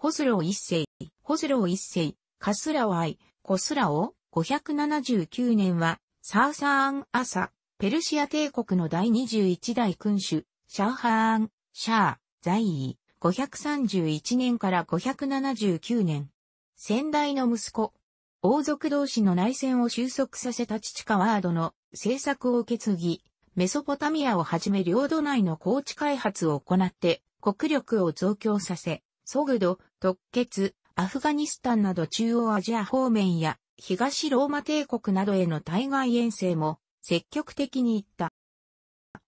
ホスロー一世、ホスロー一世、カスラワイ、コスラオ、579年は、サーサーン・アサ、ペルシア帝国の第21代君主、シャーハーン、シャー、在位、531年から579年。先代の息子、王族同士の内戦を収束させた父カワードの政策を受け継ぎ、メソポタミアをはじめ領土内の高地開発を行って、国力を増強させ、ソグド、特決、アフガニスタンなど中央アジア方面や東ローマ帝国などへの対外遠征も積極的に行った。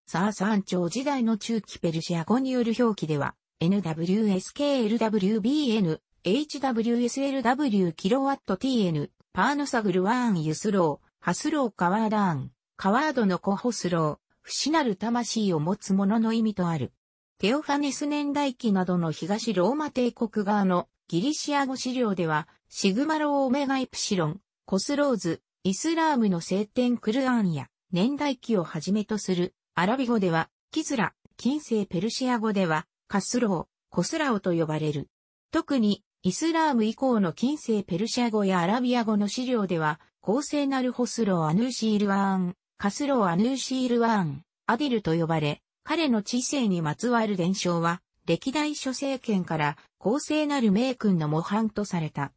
サーサン朝時代の中期ペルシア語による表記では NWSKLWBN、HWSLW キロワット TN、パーノサグルワーンユスロー、ハスローカワーダーン、カワードのコホスロー、不死なる魂を持つ者の意味とある。テオファネス年代記などの東ローマ帝国側のギリシア語資料では、シグマローオメガイプシロン、コスローズ、イスラームの聖典クルアンや、年代記をはじめとする、アラビ語では、キズラ、近世ペルシア語では、カスロー、コスラオと呼ばれる。特に、イスラーム以降の近世ペルシア語やアラビア語の資料では、公正なるホスローアヌーシールワーン、カスローアヌーシールワーン、アディルと呼ばれ、彼の知性にまつわる伝承は、歴代諸政権から公正なる名君の模範とされた。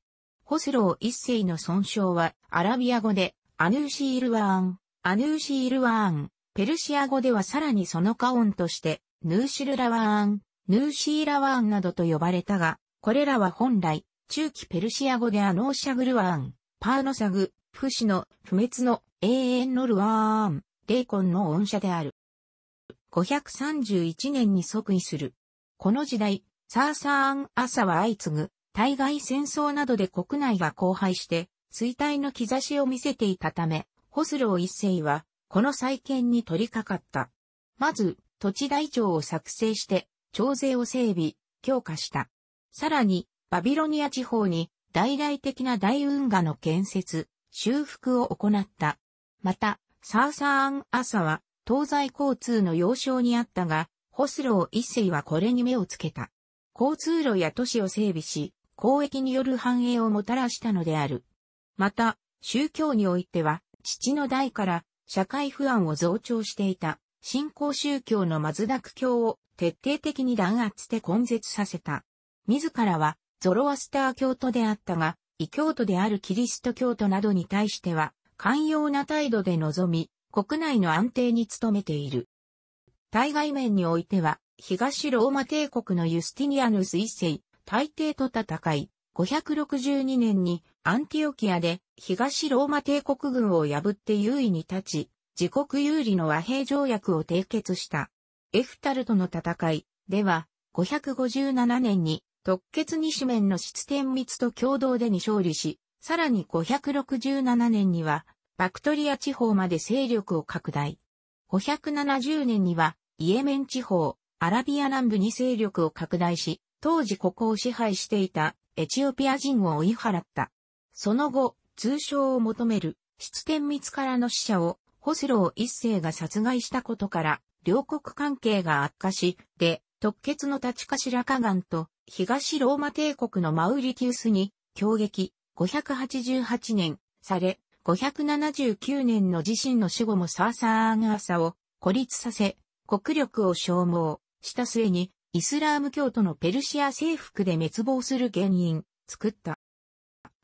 ホスロー一世の損傷は、アラビア語で、アヌーシールワーン、アヌーシールワーン、ペルシア語ではさらにそのカオンとして、ヌーシルラワーン、ヌーシーラワーンなどと呼ばれたが、これらは本来、中期ペルシア語でアノーシャグルワーン、パーノサグ、不死の、不滅の、永遠のルワーン、霊魂の恩者である。531年に即位する。この時代、サーサーンアサは相次ぐ、対外戦争などで国内が荒廃して、衰退の兆しを見せていたため、ホスロー一世は、この再建に取り掛かった。まず、土地台帳を作成して、徴税を整備、強化した。さらに、バビロニア地方に、大々的な大運河の建設、修復を行った。また、サーサーンサは、東西交通の要衝にあったが、ホスロー一世はこれに目をつけた。交通路や都市を整備し、交易による繁栄をもたらしたのである。また、宗教においては、父の代から社会不安を増長していた、新興宗教のマズダク教を徹底的に弾圧して根絶させた。自らは、ゾロアスター教徒であったが、異教徒であるキリスト教徒などに対しては、寛容な態度で臨み、国内の安定に努めている。対外面においては、東ローマ帝国のユスティニアヌス一世、大帝と戦い、562年にアンティオキアで東ローマ帝国軍を破って優位に立ち、自国有利の和平条約を締結した。エフタルとの戦いでは、557年に特決西面の失点密と共同でに勝利し、さらに567年にはバクトリア地方まで勢力を拡大。570年には、イエメン地方、アラビア南部に勢力を拡大し、当時ここを支配していたエチオピア人を追い払った。その後、通称を求める、出典密からの死者を、ホスロー一世が殺害したことから、両国関係が悪化し、で、特決の立ち頭河岸と、東ローマ帝国のマウリティウスに、攻撃、588年、され、579年の自身の死後もサーサーアーガーサを孤立させ、国力を消耗した末に、イスラーム教徒のペルシア征服で滅亡する原因、作った。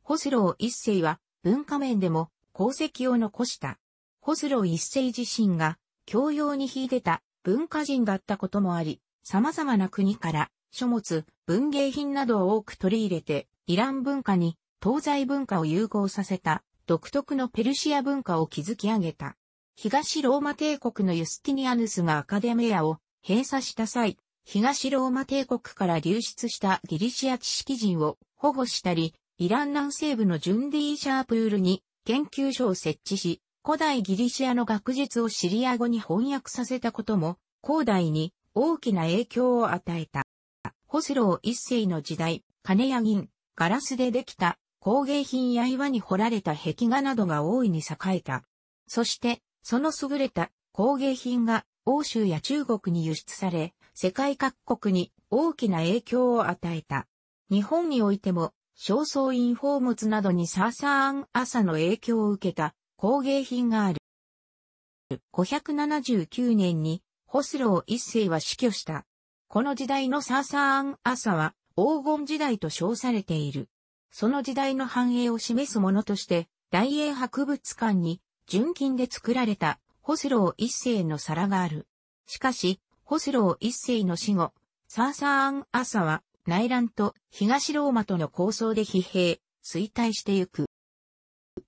ホスロー一世は文化面でも功績を残した。ホスロー一世自身が教養に秀でた文化人だったこともあり、様々な国から書物、文芸品などを多く取り入れて、イラン文化に東西文化を融合させた独特のペルシア文化を築き上げた。東ローマ帝国のユスティニアヌスがアカデメアを閉鎖した際、東ローマ帝国から流出したギリシア知識人を保護したり、イラン南西部のジュンディーシャープールに研究所を設置し、古代ギリシアの学術をシリア語に翻訳させたことも、広代に大きな影響を与えた。ホスロー一世の時代、金や銀、ガラスでできた工芸品や岩に彫られた壁画などが大いに栄えた。そして、その優れた工芸品が欧州や中国に輸出され、世界各国に大きな影響を与えた。日本においても、フォ院宝物などにサーサーン朝の影響を受けた工芸品がある。579年に、ホスロー一世は死去した。この時代のサーサーン朝は黄金時代と称されている。その時代の繁栄を示すものとして、大英博物館に、純金で作られた、ホスロー一世の皿がある。しかし、ホスロー一世の死後、サーサーアン・アサは、内乱と東ローマとの抗争で疲弊、衰退してゆく。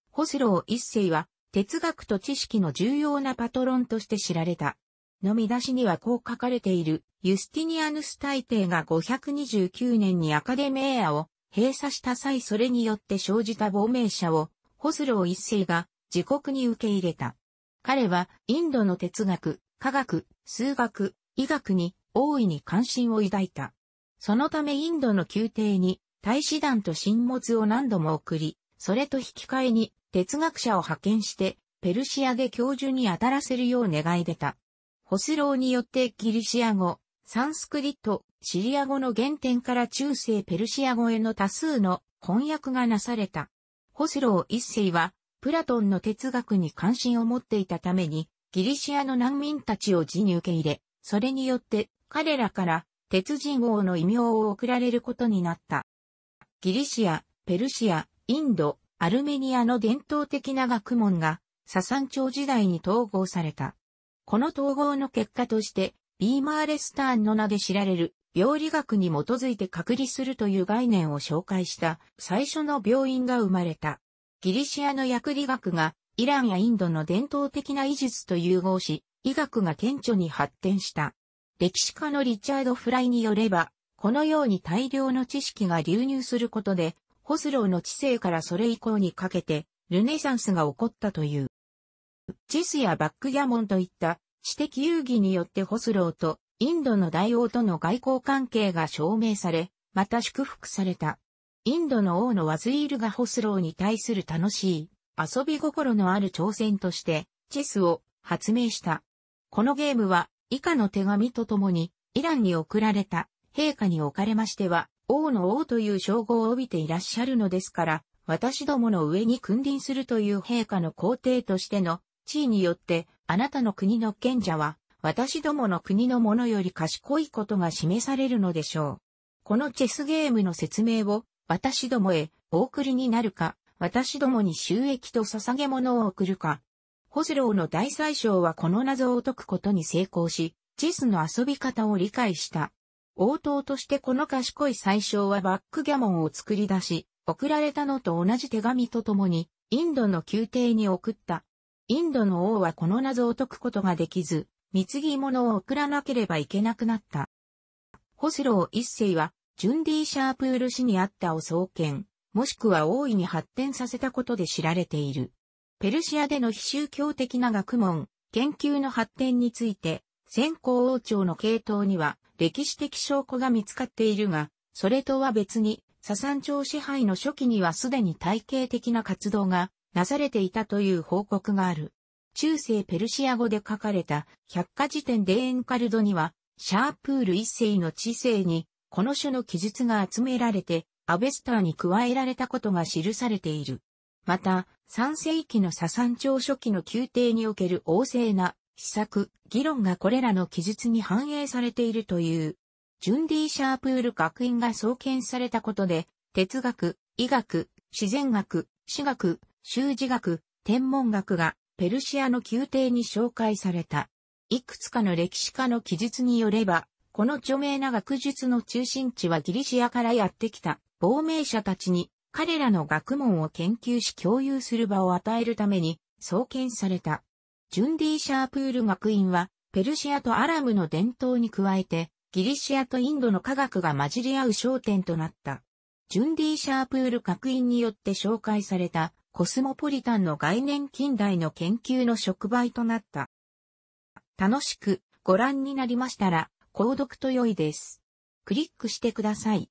ホスロー一世は、哲学と知識の重要なパトロンとして知られた。の見出しにはこう書かれている、ユスティニアヌス大帝が529年にアカデミアを閉鎖した際それによって生じた亡命者を、ホスロー一世が自国に受け入れた。彼はインドの哲学、科学、数学、医学に大いに関心を抱いた。そのためインドの宮廷に大使団と神物を何度も送り、それと引き換えに哲学者を派遣してペルシアで教授に当たらせるよう願い出た。ホスローによってギリシア語、サンスクリット、シリア語の原点から中世ペルシア語への多数の翻訳がなされた。ホスロー一世は、プラトンの哲学に関心を持っていたために、ギリシアの難民たちを自に受け入れ、それによって彼らから鉄人王の異名を贈られることになった。ギリシア、ペルシア、インド、アルメニアの伝統的な学問が、ササン朝時代に統合された。この統合の結果として、ビーマーレスターンの名で知られる、病理学に基づいて隔離するという概念を紹介した最初の病院が生まれた。ギリシアの薬理学がイランやインドの伝統的な医術と融合し、医学が顕著に発展した。歴史家のリチャード・フライによれば、このように大量の知識が流入することで、ホスローの知性からそれ以降にかけて、ルネサンスが起こったという。チェスやバックギャモンといった知的遊戯によってホスローとインドの大王との外交関係が証明され、また祝福された。インドの王のワズイールがホスローに対する楽しい遊び心のある挑戦としてチェスを発明した。このゲームは以下の手紙とともにイランに送られた陛下におかれましては王の王という称号を帯びていらっしゃるのですから私どもの上に君臨するという陛下の皇帝としての地位によってあなたの国の賢者は、私どもの国のものより賢いことが示されるのでしょう。このチェスゲームの説明を、私どもへ、お送りになるか、私どもに収益と捧げ物を送るか。ホズローの大宰相はこの謎を解くことに成功し、チェスの遊び方を理解した。応答としてこの賢い宰相はバックギャモンを作り出し、送られたのと同じ手紙とともに、インドの宮廷に送った。インドの王はこの謎を解くことができず、貢ぎ物を送らなければいけなくなった。ホスロー一世は、ジュンディ・シャープール氏にあったを創建、もしくは大いに発展させたことで知られている。ペルシアでの非宗教的な学問、研究の発展について、先行王朝の系統には歴史的証拠が見つかっているが、それとは別に、ササン朝支配の初期にはすでに体系的な活動がなされていたという報告がある。中世ペルシア語で書かれた百科事典デエンカルドには、シャープール一世の知性に、この書の記述が集められて、アベスターに加えられたことが記されている。また、三世紀のササン朝初期の宮廷における旺盛な、施策、議論がこれらの記述に反映されているという。ジュンディ・シャープール学院が創建されたことで、哲学、医学、自然学、史学、修辞学、天文学がペルシアの宮廷に紹介された。いくつかの歴史家の記述によれば、この著名な学術の中心地はギリシアからやってきた亡命者たちに彼らの学問を研究し共有する場を与えるために創建された。ジュンディ・シャープール学院はペルシアとアラムの伝統に加えてギリシアとインドの科学が混じり合う焦点となった。ジュンディ・シャープール学院によって紹介されたコスモポリタンの概念近代の研究の触媒となった。楽しくご覧になりましたら、購読と良いです。クリックしてください。